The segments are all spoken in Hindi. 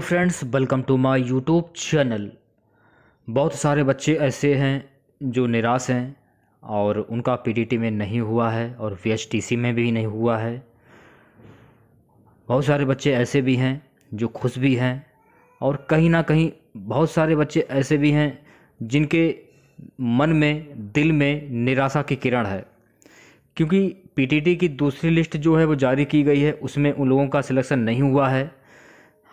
तो friends welcome to my YouTube channel बहुत सारे बच्चे ऐसे हैं जो निराश हैं और उनका पीडीटी में नहीं हुआ है और वीएचटीसी में भी नहीं हुआ है बहुत सारे बच्चे ऐसे भी हैं जो खुश भी हैं और कहीं ना कहीं बहुत सारे बच्चे ऐसे भी हैं जिनके मन में दिल में निराशा की किरण है क्योंकि पीटीटी की दूसरी लिस्ट जो है वो जारी की गई है उसमें उन लोगों का सिलेक्शन नहीं हुआ है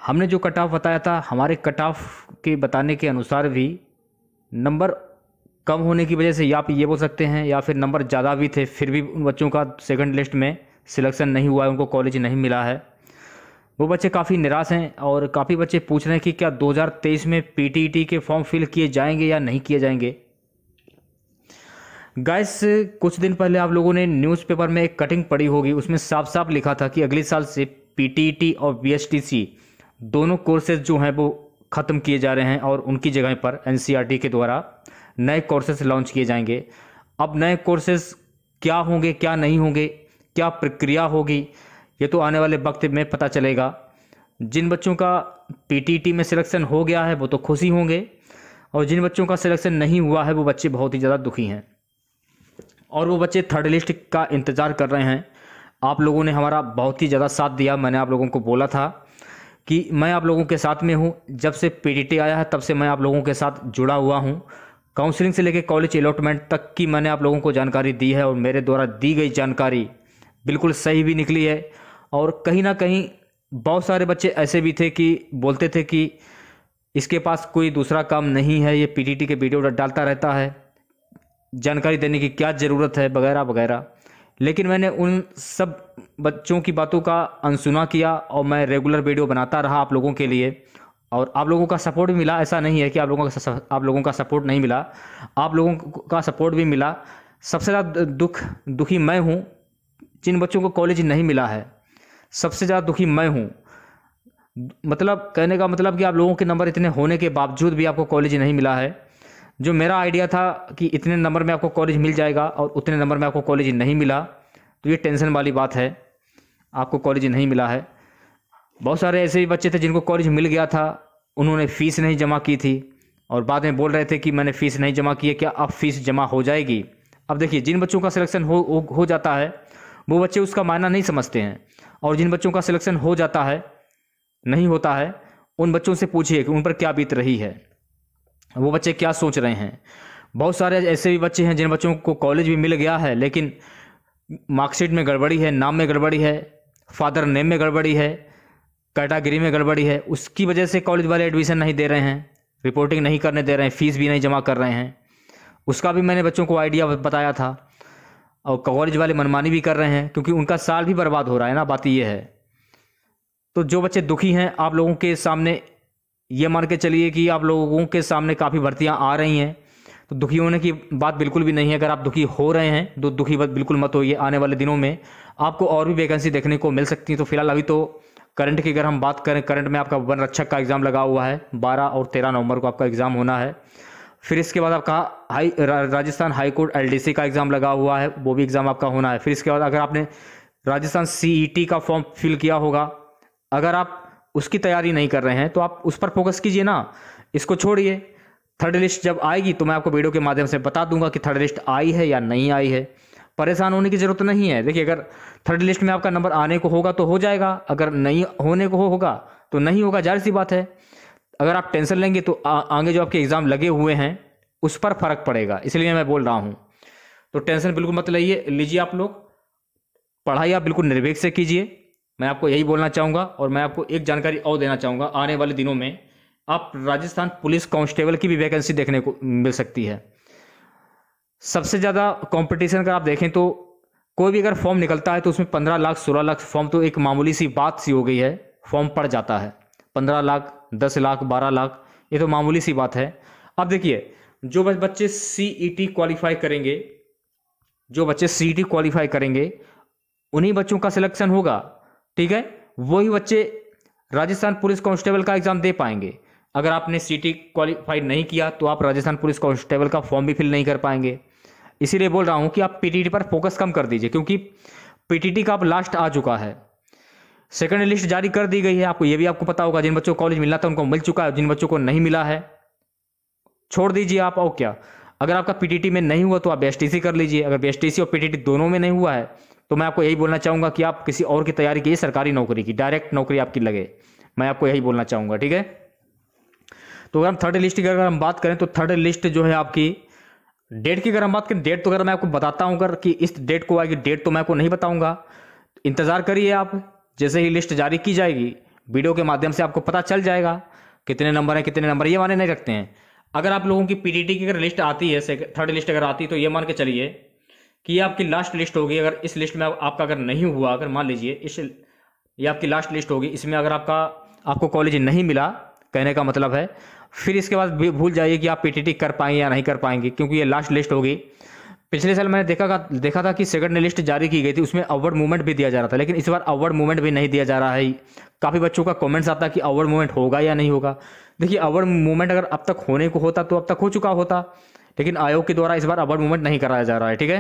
हमने जो कट ऑफ बताया था हमारे कट ऑफ के बताने के अनुसार भी नंबर कम होने की वजह से या आप ये बोल सकते हैं या फिर नंबर ज़्यादा भी थे फिर भी उन बच्चों का सेकंड लिस्ट में सिलेक्शन नहीं हुआ है उनको कॉलेज नहीं मिला है वो बच्चे काफ़ी निराश हैं और काफ़ी बच्चे पूछ रहे हैं कि क्या 2023 में पी e के फॉर्म फिल किए जाएंगे या नहीं किए जाएंगे गैस कुछ दिन पहले आप लोगों ने न्यूज़पेपर में एक कटिंग पड़ी होगी उसमें साफ साफ लिखा था कि अगले साल से पी e और बी दोनों कोर्सेज जो हैं वो ख़त्म किए जा रहे हैं और उनकी जगह पर एन e के द्वारा नए कोर्सेज लॉन्च किए जाएंगे अब नए कोर्सेज क्या होंगे क्या नहीं होंगे क्या प्रक्रिया होगी ये तो आने वाले वक्त में पता चलेगा जिन बच्चों का पीटीटी में सिलेक्शन हो गया है वो तो खुशी होंगे और जिन बच्चों का सिलेक्शन नहीं हुआ है वो बच्चे बहुत ही ज़्यादा दुखी हैं और वो बच्चे थर्ड लिस्ट का इंतज़ार कर रहे हैं आप लोगों ने हमारा बहुत ही ज़्यादा साथ दिया मैंने आप लोगों को बोला था कि मैं आप लोगों के साथ में हूँ जब से पीडीटी आया है तब से मैं आप लोगों के साथ जुड़ा हुआ हूँ काउंसलिंग से लेकर कॉलेज अलॉटमेंट तक की मैंने आप लोगों को जानकारी दी है और मेरे द्वारा दी गई जानकारी बिल्कुल सही भी निकली है और कहीं ना कहीं बहुत सारे बच्चे ऐसे भी थे कि बोलते थे कि इसके पास कोई दूसरा काम नहीं है ये पीटीटी के वीडियो डालता रहता है जानकारी देने की क्या ज़रूरत है वगैरह वगैरह लेकिन मैंने उन सब बच्चों की बातों का अनसुना किया और मैं रेगुलर वीडियो बनाता रहा आप लोगों के लिए और आप लोगों का सपोर्ट भी मिला ऐसा नहीं है कि आप लोगों का आप लोगों का सपोर्ट नहीं मिला आप लोगों का सपोर्ट भी मिला सबसे ज़्यादा दुख दुखी मैं हूँ जिन बच्चों को कॉलेज नहीं मिला है सबसे ज़्यादा दुखी मैं हूँ मतलब कहने का मतलब कि आप लोगों के नंबर इतने होने के बावजूद भी आपको कॉलेज नहीं मिला है जो मेरा आइडिया था कि इतने नंबर में आपको कॉलेज मिल जाएगा और उतने नंबर में आपको कॉलेज नहीं मिला तो ये टेंशन वाली बात है आपको कॉलेज नहीं मिला है बहुत सारे ऐसे भी बच्चे थे जिनको कॉलेज मिल गया था उन्होंने फ़ीस नहीं जमा की थी और बाद में बोल रहे थे कि मैंने फ़ीस नहीं जमा की है क्या अब फ़ीस जमा हो जाएगी अब देखिए जिन बच्चों का सिलेक्शन हो, हो हो जाता है वो बच्चे उसका मायना नहीं समझते हैं और जिन बच्चों का सिलेक्शन हो जाता है नहीं होता है उन बच्चों से पूछिए कि उन पर क्या बीत रही है वो बच्चे क्या सोच रहे हैं बहुत सारे ऐसे भी बच्चे हैं जिन बच्चों को कॉलेज भी मिल गया है लेकिन मार्कशीट में गड़बड़ी है नाम में गड़बड़ी है फादर नेम में गड़बड़ी है कैटागरी में गड़बड़ी है उसकी वजह से कॉलेज वाले एडमिशन नहीं दे रहे हैं रिपोर्टिंग नहीं करने दे रहे हैं फ़ीस भी नहीं जमा कर रहे हैं उसका भी मैंने बच्चों को आइडिया बताया था और कॉलेज वाले मनमानी भी कर रहे हैं क्योंकि उनका साल भी बर्बाद हो रहा है ना बात ये है तो जो बच्चे दुखी हैं आप लोगों के सामने ये मान के चलिए कि आप लोगों के सामने काफ़ी भर्तियाँ आ रही हैं तो दुखी होने की बात बिल्कुल भी नहीं है अगर आप दुखी हो रहे हैं तो दुखी बात बिल्कुल मत होइए आने वाले दिनों में आपको और भी वैकेंसी देखने को मिल सकती है तो फिलहाल अभी तो करंट की अगर हम बात करें करंट में आपका वन रक्षक का एग्ज़ाम लगा हुआ है बारह और तेरह नवंबर को आपका एग्ज़ाम होना है फिर इसके बाद आपका हाई रा, राजस्थान हाई कोर्ट का एग्ज़ाम लगा हुआ है वो भी एग्ज़ाम आपका होना है फिर इसके बाद अगर आपने राजस्थान टी e का फॉर्म फिल किया होगा अगर आप उसकी तैयारी नहीं कर रहे हैं तो आप उस पर फोकस कीजिए ना इसको छोड़िए थर्ड लिस्ट जब आएगी तो मैं आपको वीडियो के माध्यम से बता दूंगा कि थर्ड लिस्ट आई है या नहीं आई है परेशान होने की ज़रूरत नहीं है देखिए अगर थर्ड लिस्ट में आपका नंबर आने को होगा तो हो जाएगा अगर नहीं होने को होगा तो नहीं होगा जाहिर सी बात है अगर आप टेंशन लेंगे तो आ, आगे जो आपके एग्ज़ाम लगे हुए हैं उस पर फ़र्क पड़ेगा इसलिए मैं बोल रहा हूँ तो टेंशन बिल्कुल मत लीजिए लीजिए आप लोग पढ़ाई आप बिल्कुल निर्वेग से कीजिए मैं आपको यही बोलना चाहूँगा और मैं आपको एक जानकारी और देना चाहूँगा आने वाले दिनों में आप राजस्थान पुलिस कांस्टेबल की भी वैकेंसी देखने को मिल सकती है सबसे ज़्यादा कंपटीशन अगर आप देखें तो कोई भी अगर फॉर्म निकलता है तो उसमें पंद्रह लाख सोलह लाख फॉर्म तो एक मामूली सी बात सी हो गई है फॉर्म पड़ जाता है पंद्रह लाख दस लाख बारह लाख ये तो मामूली सी बात है अब देखिए जो बच्चे सी ई टी क्वालिफाई करेंगे जो बच्चे सी ई टी क्वालिफाई करेंगे उन्हीं बच्चों का सिलेक्शन होगा ठीक है वही बच्चे राजस्थान पुलिस कांस्टेबल का एग्जाम दे पाएंगे अगर आपने सीटी क्वालिफाइड नहीं किया तो आप राजस्थान पुलिस कांस्टेबल का फॉर्म भी फिल नहीं कर पाएंगे इसीलिए बोल रहा हूँ कि आप पीटीटी पर फोकस कम कर दीजिए क्योंकि पीटीटी का अब लास्ट आ चुका है सेकंड लिस्ट जारी कर दी गई है आपको ये भी आपको पता होगा जिन बच्चों को कॉलेज मिलना था उनको मिल चुका है जिन बच्चों को नहीं मिला है छोड़ दीजिए आप और क्या अगर आपका पीटीटी में नहीं हुआ तो आप बी कर लीजिए अगर बी और पीटीटी दोनों में नहीं हुआ है तो मैं आपको यही बोलना चाहूँगा कि आप किसी और की तैयारी कीजिए सरकारी नौकरी की डायरेक्ट नौकरी आपकी लगे मैं आपको यही बोलना चाहूँगा ठीक है तो अगर हम थर्ड लिस्ट की अगर हम बात करें तो थर्ड लिस्ट जो है आपकी डेट की अगर हम बात करें डेट तो अगर मैं आपको बताता हूँ अगर कि इस डेट को आएगी डेट तो मैं आपको नहीं बताऊँगा इंतज़ार करिए आप जैसे ही लिस्ट जारी की जाएगी वीडियो के माध्यम से आपको पता चल जाएगा कितने नंबर हैं कितने नंबर ये माने नहीं रखते हैं अगर आप लोगों की पी की अगर लिस्ट आती है थर्ड लिस्ट अगर आती है तो ये मान के चलिए कि ये आपकी लास्ट लिस्ट होगी अगर इस लिस्ट में आपका अगर नहीं हुआ अगर मान लीजिए इस ये आपकी लास्ट लिस्ट होगी इसमें अगर आपका आपको कॉलेज नहीं मिला कहने का मतलब है फिर इसके बाद भूल जाइए कि आप पी कर पाएंगे या नहीं कर पाएंगे क्योंकि ये लास्ट लिस्ट होगी पिछले साल मैंने देखा का, देखा था कि सेकंड लिस्ट जारी की गई थी उसमें अवार्ड मूवमेंट भी दिया जा रहा था लेकिन इस बार अवार्ड मूवमेंट भी नहीं दिया जा रहा है काफ़ी बच्चों का कमेंट्स आता कि अवार्ड मूवमेंट होगा या नहीं होगा देखिए अवार्ड मूवमेंट अगर अब तक होने को होता तो अब तक हो चुका होता लेकिन आयोग के द्वारा इस बार अवार्ड मूवमेंट नहीं कराया जा रहा है ठीक है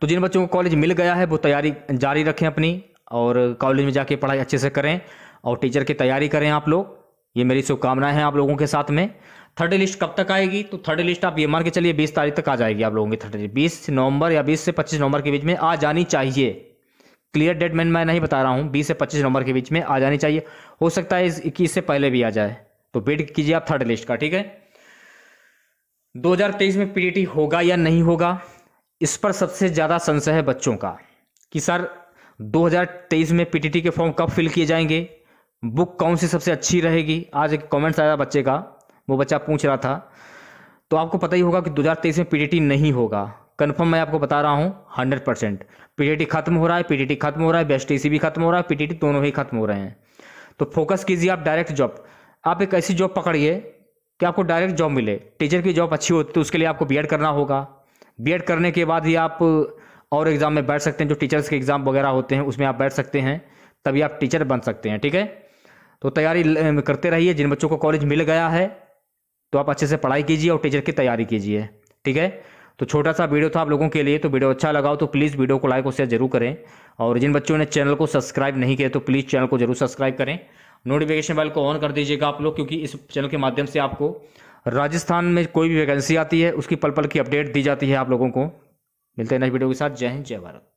तो जिन बच्चों को कॉलेज मिल गया है वो तैयारी जारी रखें अपनी और कॉलेज में जाके पढ़ाई अच्छे से करें और टीचर की तैयारी करें आप लोग ये मेरी शुभकामनाएं हैं आप लोगों के साथ में थर्ड लिस्ट कब तक आएगी तो थर्ड लिस्ट आप ये मान के चलिए बीस तारीख तक आ जाएगी आप लोगों की थर्ड लिस्ट बीस नवंबर या बीस से पच्चीस नवंबर के बीच में आ जानी चाहिए क्लियर डेट मैन मैं नहीं बता रहा हूँ बीस से पच्चीस नवंबर के बीच में आ जानी चाहिए हो सकता है इक्कीस से पहले भी आ जाए तो वेट कीजिए आप थर्ड लिस्ट का ठीक है 2023 में पीटीटी होगा या नहीं होगा इस पर सबसे ज़्यादा संशय है बच्चों का कि सर 2023 में पीटीटी के फॉर्म कब फिल किए जाएंगे बुक कौन सी सबसे अच्छी रहेगी आज एक कॉमेंट्स आया बच्चे का वो बच्चा पूछ रहा था तो आपको पता ही होगा कि 2023 में पीटीटी नहीं होगा कन्फर्म मैं आपको बता रहा हूँ हंड्रेड परसेंट पी खत्म हो रहा है पी खत्म हो रहा है बेस्ट टीसी भी खत्म हो रहा है पी दोनों ही खत्म हो रहे हैं तो फोकस कीजिए आप डायरेक्ट जॉब आप एक ऐसी जॉब पकड़िए कि आपको डायरेक्ट जॉब मिले टीचर की जॉब अच्छी होती तो उसके लिए आपको बी करना होगा बीएड करने के बाद ही आप और एग्ज़ाम में बैठ सकते हैं जो टीचर्स के एग्ज़ाम वगैरह होते हैं उसमें आप बैठ सकते हैं तभी आप टीचर बन सकते हैं ठीक है तो तैयारी करते रहिए जिन बच्चों को कॉलेज मिल गया है तो आप अच्छे से पढ़ाई कीजिए और टीचर की तैयारी कीजिए ठीक है तो छोटा सा वीडियो था आप लोगों के लिए तो वीडियो अच्छा लगा हो तो प्लीज़ वीडियो को लाइक और शेयर जरूर करें और जिन बच्चों ने चैनल को सब्सक्राइब नहीं किया तो प्लीज़ चैनल को जरूर सब्सक्राइब करें नोटिफिकेशन बेल को ऑन कर दीजिएगा आप लोग क्योंकि इस चैनल के माध्यम से आपको राजस्थान में कोई भी वैकेंसी आती है उसकी पल पल की अपडेट दी जाती है आप लोगों को मिलते हैं नेक्स्ट वीडियो के साथ जय हिंद जय भारत